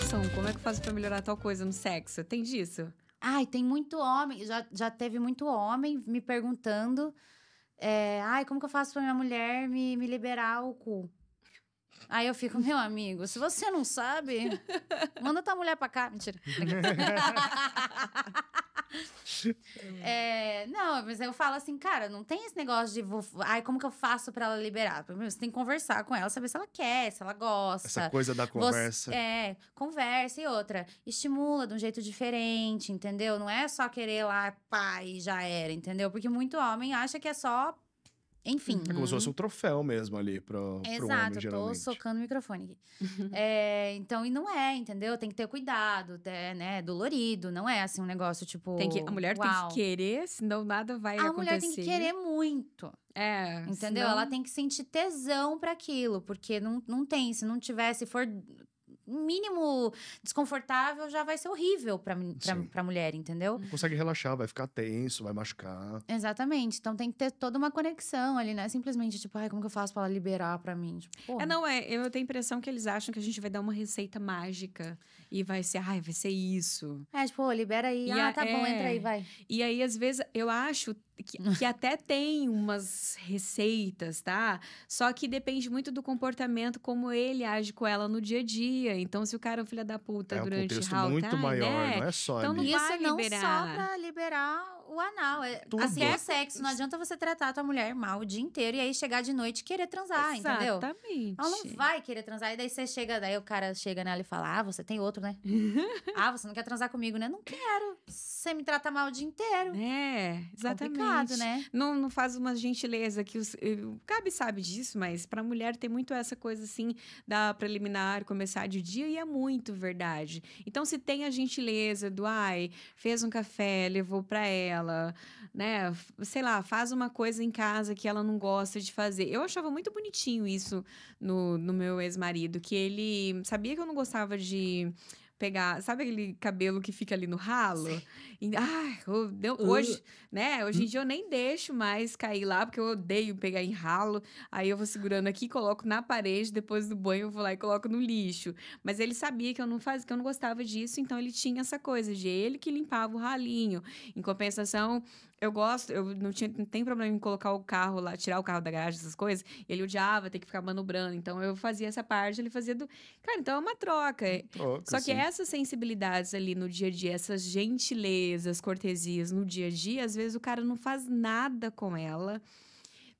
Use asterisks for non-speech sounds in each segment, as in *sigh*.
relação? Como é que eu faço pra melhorar tal coisa no sexo? Tem disso? Ai, tem muito homem. Já, já teve muito homem me perguntando. É, Ai, como que eu faço pra minha mulher me, me liberar o cu? Aí eu fico, meu amigo, se você não sabe, *laughs* manda tua mulher pra cá. Mentira. *laughs* *laughs* é, não, mas eu falo assim, cara, não tem esse negócio de. Vou, ai, como que eu faço pra ela liberar? Você tem que conversar com ela, saber se ela quer, se ela gosta. Essa coisa da conversa. Você, é, conversa e outra. Estimula de um jeito diferente, entendeu? Não é só querer lá, pá, e já era, entendeu? Porque muito homem acha que é só enfim. É como se fosse um uhum. troféu mesmo ali pro, Exato, pro homem, geralmente. Exato, tô socando o microfone aqui. Uhum. é, então, e não é, entendeu? Tem que ter cuidado, é, né? É dolorido, não é assim um negócio tipo. Tem que, a mulher uau. tem que querer, senão nada vai a acontecer. A mulher tem que querer muito. É. Entendeu? Senão... Ela tem que sentir tesão para aquilo, porque não, não tem. Se não tiver, se for no mínimo desconfortável, já vai ser horrível pra, pra, pra mulher, entendeu? Não consegue relaxar, vai ficar tenso, vai machucar. Exatamente. Então tem que ter toda uma conexão ali, né? Simplesmente, tipo, ai, como que eu faço pra ela liberar pra mim? Tipo, é, não, é. Eu tenho a impressão que eles acham que a gente vai dar uma receita mágica e vai ser, ai, vai ser isso. É, tipo, libera aí, e ah, a, tá é... bom, entra aí, é. vai. E aí, às vezes, eu acho que, que até tem umas receitas, tá? Só que depende muito do comportamento, como ele age com ela no dia a dia. Então, se o cara é um filho da puta é durante um contexto muito né? maior, né? não é só. Então, não isso vai não liberar. só pra liberar o anal. É, Tudo. Assim, é sexo. Não adianta você tratar a tua mulher mal o dia inteiro e aí chegar de noite querer transar, Exatamente. entendeu? Exatamente. Ela não vai querer transar. E daí você chega, daí o cara chega nela e fala: Ah, você tem outro, né? *laughs* ah, você não quer transar comigo, né? Não quero. Você me trata mal o dia inteiro. É, é exatamente. Complicado, né? Não, não faz uma gentileza que os, Cabe eh, sabe disso, mas pra mulher tem muito essa coisa assim da preliminar, começar de dia e é muito verdade. Então, se tem a gentileza do ai, fez um café, levou pra ela ela, né? Sei lá, faz uma coisa em casa que ela não gosta de fazer. Eu achava muito bonitinho isso no, no meu ex-marido, que ele sabia que eu não gostava de pegar, sabe aquele cabelo que fica ali no ralo? E, eu, uh. hoje, uh. né? Hoje em hum. dia eu nem deixo mais cair lá, porque eu odeio pegar em ralo. Aí eu vou segurando aqui, coloco na parede, depois do banho eu vou lá e coloco no lixo. Mas ele sabia que eu não fazia, que eu não gostava disso, então ele tinha essa coisa de ele que limpava o ralinho. Em compensação, eu gosto, eu não tinha não tem problema em colocar o carro lá, tirar o carro da garagem, essas coisas. Ele odiava ter que ficar manobrando, então eu fazia essa parte, ele fazia do. Cara, então é uma troca. troca Só que sim. essa essas sensibilidades ali no dia a dia, essas gentilezas, cortesias no dia a dia, às vezes o cara não faz nada com ela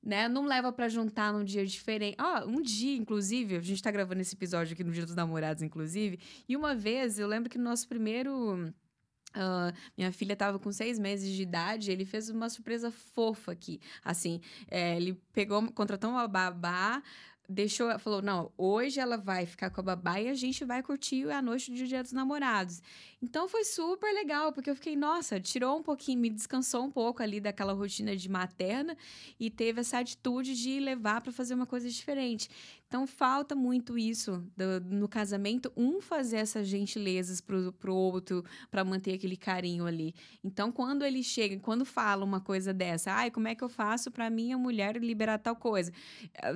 né? Não leva para juntar num dia diferente. Ó, oh, um dia, inclusive, a gente tá gravando esse episódio aqui no Dia dos Namorados, inclusive. E uma vez, eu lembro que no nosso primeiro. Uh, minha filha tava com seis meses de idade, ele fez uma surpresa fofa aqui. Assim, é, ele pegou, contratou uma babá, deixou, falou: não, hoje ela vai ficar com a babá e a gente vai curtir a noite do Dia dos Namorados. Então foi super legal, porque eu fiquei, nossa, tirou um pouquinho, me descansou um pouco ali daquela rotina de materna e teve essa atitude de levar para fazer uma coisa diferente. Então falta muito isso do, no casamento, um fazer essas gentilezas pro, pro outro para manter aquele carinho ali. Então quando ele chega, quando fala uma coisa dessa, ai, como é que eu faço para minha mulher liberar tal coisa? Eh,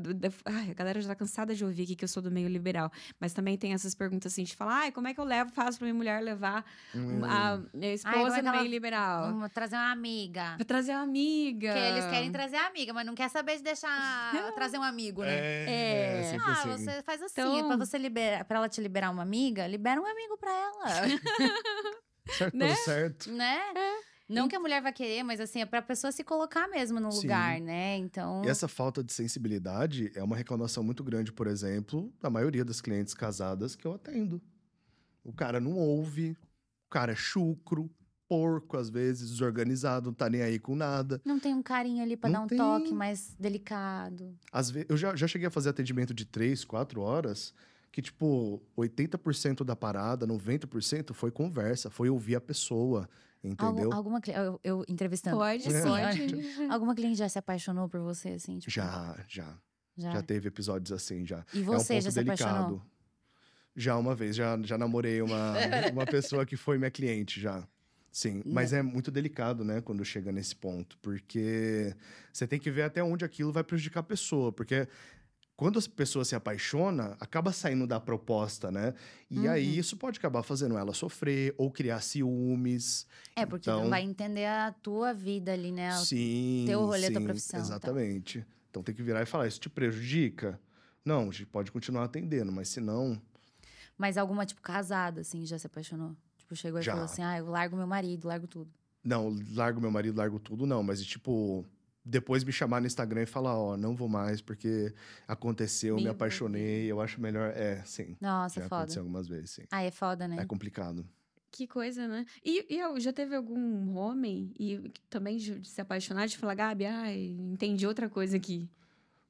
ai, galera já tá cansada de ouvir aqui que eu sou do meio liberal. Mas também tem essas perguntas assim de falar, ai, como é que eu levo, faço pra minha mulher levar hum. a minha esposa ai, no meio liberal? trazer uma amiga. Pra trazer uma amiga. Porque eles querem trazer a amiga, mas não quer saber de deixar *laughs* trazer um amigo, né? É. é. é, é ah, assim. você faz assim, então... pra você liberar, pra ela te liberar uma amiga, libera um amigo pra ela. *laughs* certo, né? certo. Né? É. Não que a mulher vai querer, mas assim, é pra pessoa se colocar mesmo no Sim. lugar, né? Então. E essa falta de sensibilidade é uma reclamação muito grande, por exemplo, da maioria das clientes casadas que eu atendo. O cara não ouve, o cara é chucro, porco, às vezes, desorganizado, não tá nem aí com nada. Não tem um carinho ali pra não dar um tem... toque mais delicado. Às vezes, eu já, já cheguei a fazer atendimento de três, quatro horas que, tipo, 80% da parada, 90% foi conversa, foi ouvir a pessoa, Entendeu? Algum, alguma eu, eu entrevistando. Pode, sim. Pode. *laughs* alguma cliente já se apaixonou por você, assim? Tipo... Já, já, já. Já teve episódios assim, já. E você é um já se delicado. apaixonou? Já uma vez, já, já namorei uma, *laughs* uma pessoa que foi minha cliente já. Sim, mas é muito delicado, né, quando chega nesse ponto, porque você tem que ver até onde aquilo vai prejudicar a pessoa, porque quando as pessoas se apaixona, acaba saindo da proposta, né? E uhum. aí isso pode acabar fazendo ela sofrer ou criar ciúmes. É, porque então... não vai entender a tua vida ali, né? O sim. Teu rolê, sim, tua profissão. Tá. Exatamente. Tá. Então tem que virar e falar: isso te prejudica? Não, a gente pode continuar atendendo, mas se não. Mas alguma, tipo, casada, assim, já se apaixonou? Tipo, chegou e já. falou assim: ah, eu largo meu marido, largo tudo. Não, largo meu marido, largo tudo, não, mas tipo depois me chamar no Instagram e falar, ó, oh, não vou mais porque aconteceu, me apaixonei, assim. eu acho melhor. É, sim. Nossa, já foda. Aconteceu algumas vezes, sim. Ah, é foda, né? É complicado. Que coisa, né? E, e já teve algum homem e também de se apaixonar, de falar, Gabi, ai, entendi outra coisa aqui.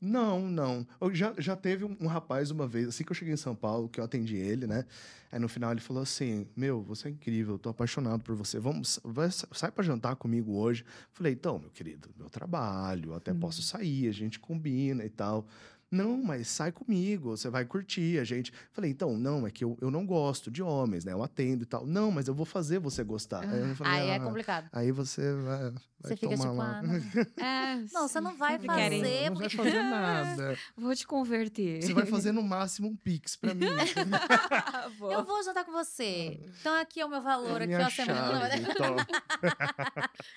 Não, não. Eu já, já teve um, um, rapaz uma vez, assim que eu cheguei em São Paulo, que eu atendi ele, né? Aí no final ele falou assim: Meu, você é incrível, eu tô apaixonado por você. Vamos, vai, sai para jantar comigo hoje. Falei, então, meu querido, meu trabalho, até hum. posso uhum. sair, a gente combina e tal. Não, mas sai comigo, você vai curtir a gente. Falei, então, não, é que eu, eu não gosto de homens, né? Eu atendo e tal. Não, mas eu vou fazer você gostar. Aí, falei, aí é ah, é complicado. Aí você vai. vai você fica tipo, ah, uma... *laughs* é, não, você não vai fazer. Querem. Não vai fazer nada. vou te converter. Você vai fazer no máximo um pix pra mim. *laughs* eu vou jantar com você. Então aqui é o meu valor, é aqui é a semana. *laughs* Então.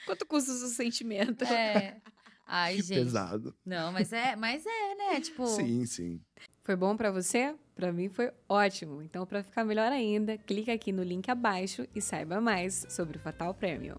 Quanto custa o seu sentimento? É. Ai, que gente. pesado. Não, mas é, mas é, né? *laughs* Tipo. Sim, sim. Foi bom para você? Para mim foi ótimo. Então, para ficar melhor ainda, clica aqui no link abaixo e saiba mais sobre o Fatal Premium.